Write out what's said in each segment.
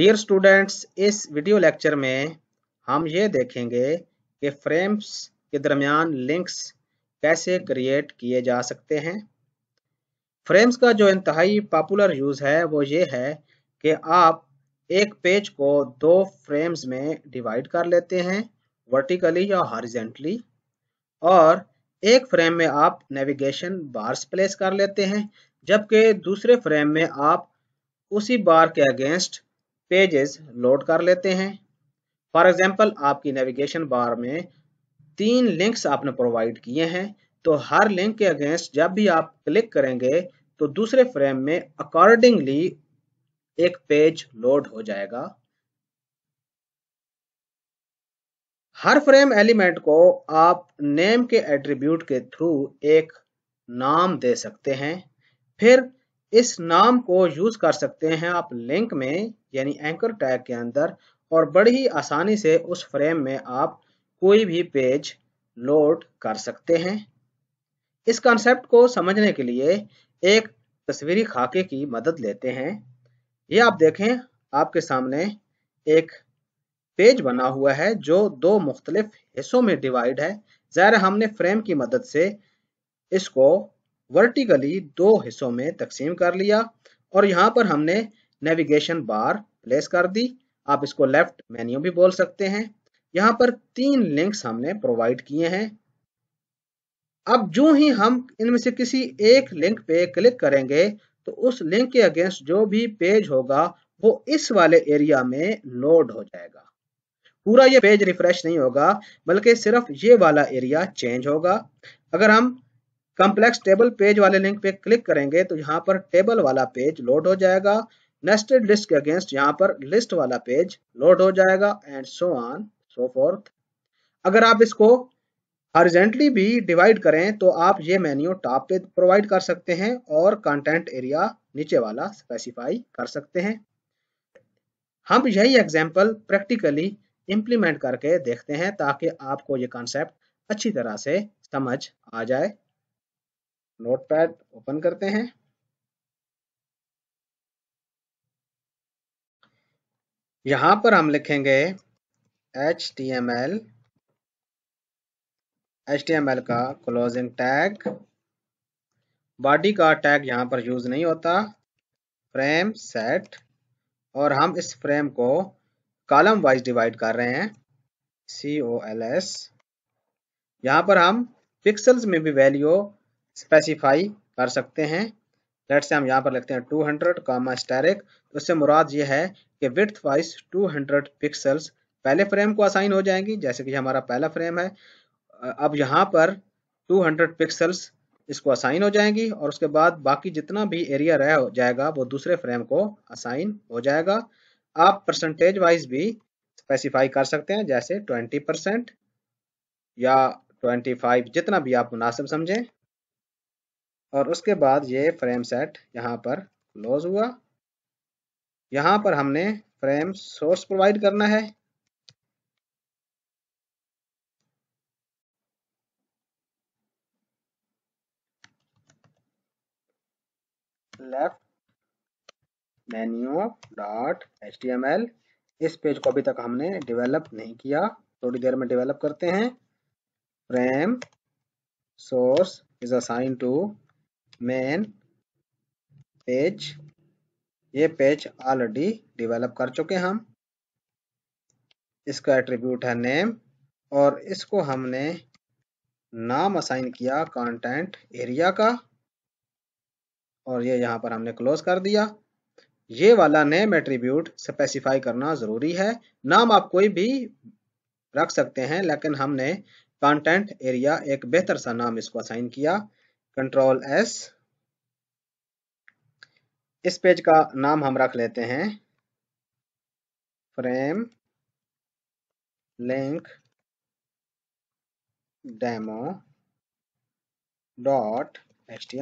dear students इस video lecture में हम ये देखेंगे कि फ्रेम्स के दरमियान लिंक्स कैसे क्रिएट किए जा सकते हैं फ्रेम्स का जो इंतहाई पॉपुलर यूज़ है वो ये है कि आप एक पेज को दो फ्रेम्स में डिवाइड कर लेते हैं वर्टिकली या हॉरिजेंटली और एक फ्रेम में आप नेविगेशन बार्स प्लेस कर लेते हैं जबकि दूसरे फ्रेम में आप उसी बार के अगेंस्ट पेजेस लोड कर लेते हैं फॉर एग्जाम्पल आपकी नेविगेशन बार में तीन लिंक्स आपने प्रोवाइड किए हैं तो हर लिंक के अगेंस्ट जब भी आप क्लिक करेंगे तो दूसरे फ्रेम में अकॉर्डिंगली एक पेज लोड हो जाएगा हर फ्रेम एलिमेंट को आप नेम के एट्रीब्यूट के थ्रू एक नाम दे सकते हैं फिर इस नाम को यूज कर सकते हैं आप लिंक में यानी एंकर टैग के अंदर और बड़ी ही आसानी से उस फ्रेम में आप कोई भी पेज लोड कर सकते हैं इस कॉन्सेप्ट को समझने के लिए एक तस्वीरी खाके की मदद लेते हैं ये आप देखें आपके सामने एक पेज बना हुआ है जो दो मुख्तलिफ हिस्सों में डिवाइड है जहर हमने फ्रेम की मदद से इसको वर्टिकली दो हिस्सों में तकसीम कर लिया और यहाँ पर हमने नेविगेशन बार प्लेस कर दी आप इसको लेफ्ट मेन्यू भी बोल सकते हैं यहाँ पर तीन लिंक्स हमने प्रोवाइड किए हैं अब जो ही हम इनमें से किसी एक लिंक पे क्लिक करेंगे तो उस लिंक के अगेंस्ट जो भी पेज होगा वो इस वाले एरिया में लोड हो जाएगा पूरा ये पेज रिफ्रेश नहीं होगा बल्कि सिर्फ ये वाला एरिया चेंज होगा अगर हम कॉम्प्लेक्स टेबल पेज वाले लिंक पे क्लिक करेंगे तो यहाँ पर टेबल वाला पेज लोड हो जाएगा नेस्टेड लिस्ट के अगेंस्ट यहाँ पर लिस्ट वाला पेज लोड हो जाएगा and so on so fourth अगर आप इसको हॉरिजेंटली भी डिवाइड करें तो आप ये मेन्यू टॉप पे प्रोवाइड कर सकते हैं और कंटेंट एरिया नीचे वाला स्पेसिफाई कर सकते हैं हम यही एग्जाम्पल प्रैक्टिकली इम्प्लीमेंट करके देखते हैं ताकि आपको ये कॉन्सेप्ट अच्छी तरह से समझ आ जाए नोटपैड ओपन करते हैं यहां पर हम लिखेंगे H T M L H T M L का क्लोजिंग टैग बॉडी का टैग यहां पर यूज नहीं होता फ्रेम सेट और हम इस फ्रेम को कॉलम वाइज डिवाइड कर रहे हैं सी ओ एल एस यहाँ पर हम पिक्सल्स में भी वैल्यू स्पेसिफाई कर सकते हैं लेट से हम यहाँ पर लिखते हैं 200 हंड्रेड कॉमा स्टेरिक तो इससे मुराद ये है कि विथ वाइज 200 पिक्सल्स पहले फ्रेम को असाइन हो जाएंगी जैसे कि हमारा पहला फ्रेम है अब यहाँ पर 200 पिक्सल्स इसको असाइन हो जाएंगी और उसके बाद बाकी जितना भी एरिया रह जाएगा वो दूसरे फ्रेम को असाइन हो जाएगा आप परसेंटेज वाइज भी स्पेसिफाई कर सकते हैं जैसे 20 परसेंट या 25 जितना भी आप मुनासिब समझें और उसके बाद ये फ्रेम सेट यहाँ पर क्लोज हुआ यहाँ पर हमने फ्रेम सोर्स प्रोवाइड करना है left menu dot H D M L इस पेज को अभी तक हमने डेवलप नहीं किया थोड़ी देर में डेवलप करते हैं frame source is assign to main page ये पेज ऑलरेडी डेवलप कर चुके हम इसका एट्रीब्यूट है नेम और इसको हमने नाम असाइन किया कंटेंट एरिया का और ये यहां पर हमने क्लोज कर दिया ये वाला नेम एट्रीब्यूट स्पेसिफाई करना ज़रूरी है नाम आप कोई भी रख सकते हैं लेकिन हमने कंटेंट एरिया एक बेहतर सा नाम इसको असाइन किया कंट्रोल एस इस पेज का नाम हम रख लेते हैं frame link demo dot H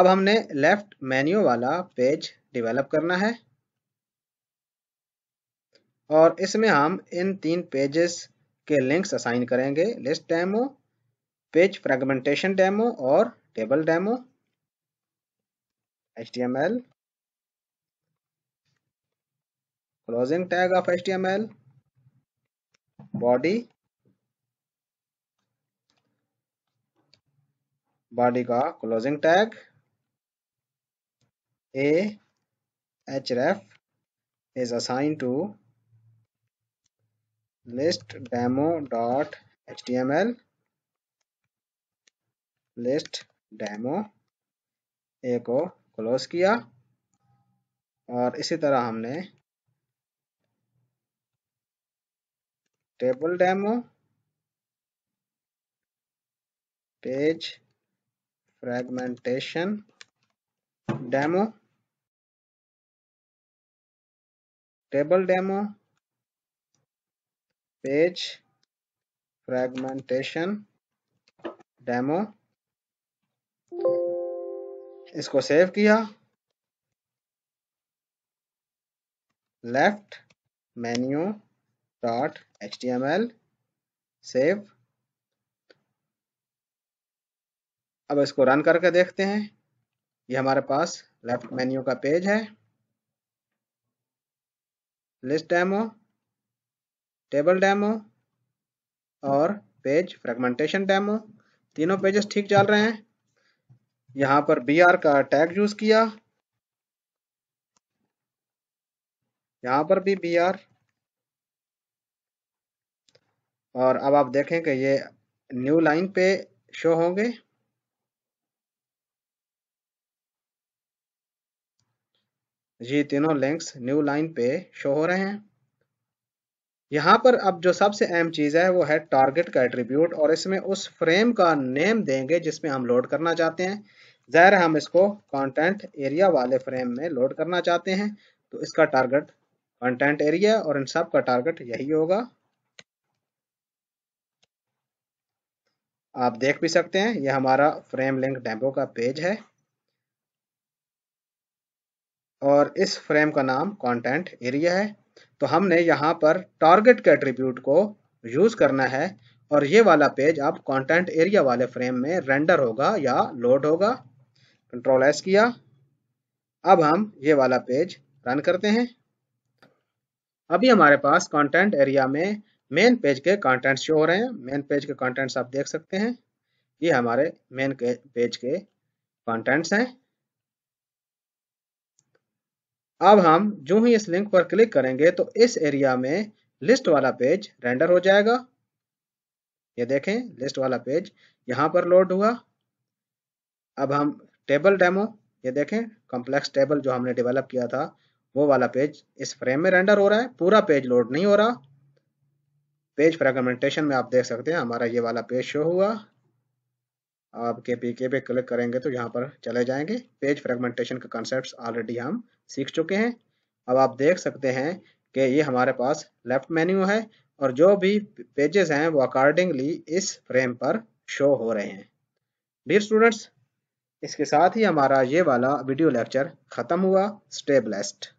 अब हमने लेफ्ट मेन्यू वाला पेज डेवलप करना है और इसमें हम इन तीन पेजेस के लिंक्स असाइन करेंगे list demo page fragmentation demo और table demo H D M L closing tag of H D M L body body का closing tag A H ref is assign to list demo dot H D M L list demo A को close किया और इसी तरह हमने table demo page fragmentation demo table demo page fragmentation demo इसको save किया left menu dot H D M L save अब इसको रन करके देखते हैं ये हमारे पास लेफ्ट मेन्यू का पेज है लिस्ट डेमो टेबल डेमो और पेज फ्रेगमेंटेशन डेमो तीनों पेजेस ठीक चल रहे हैं यहां पर बी आर का टैग यूज किया यहां पर भी बी आर और अब आप देखें कि ये न्यू लाइन पे शो होंगे ये तीनों लिंक्स न्यू लाइन पे शो हो रहे हैं यहाँ पर अब जो सबसे अहम चीज़ है वो है टारगेट का एट्रीब्यूट और इसमें उस फ्रेम का नेम देंगे जिसमें हम लोड करना चाहते हैं ज़ाहिर हम इसको कंटेंट एरिया वाले फ्रेम में लोड करना चाहते हैं तो इसका टारगेट कंटेंट एरिया और इन सब का टारगेट यही होगा आप देख भी सकते हैं यह हमारा फ्रेम लिंक डेम्पो का पेज है और इस फ्रेम का नाम कंटेंट एरिया है तो हमने यहाँ पर टारगेट के एट्रीब्यूट को यूज़ करना है और ये वाला पेज अब कंटेंट एरिया वाले फ्रेम में रेंडर होगा या लोड होगा कंट्रोल एस किया अब हम ये वाला पेज रन करते हैं अभी हमारे पास कंटेंट एरिया में मेन पेज के कंटेंट्स शो हो रहे हैं मेन पेज के कंटेंट्स आप देख सकते हैं ये हमारे मेन पेज के कंटेंट्स हैं अब हम जो ही इस लिंक पर क्लिक करेंगे तो इस एरिया में लिस्ट वाला पेज रेंडर हो जाएगा ये देखें लिस्ट वाला पेज यहाँ पर लोड हुआ अब हम टेबल डेमो ये देखें कॉम्प्लेक्स टेबल जो हमने डेवलप किया था वो वाला पेज इस फ्रेम में रेंडर हो रहा है पूरा पेज लोड नहीं हो रहा पेज फ्रेगमेंटेशन में आप देख सकते हैं हमारा ये वाला पेज शो हुआ आप के पी के पे क्लिक करेंगे तो यहाँ पर चले जाएंगे पेज फ्रेगमेंटेशन का कॉन्सेप्ट ऑलरेडी हम सीख चुके हैं अब आप देख सकते हैं कि ये हमारे पास लेफ्ट मेन्यू है और जो भी पेजेस हैं वो अकॉर्डिंगली इस फ्रेम पर शो हो रहे हैं डियर स्टूडेंट्स इसके साथ ही हमारा ये वाला वीडियो लेक्चर ख़त्म हुआ स्टेबलेस्ट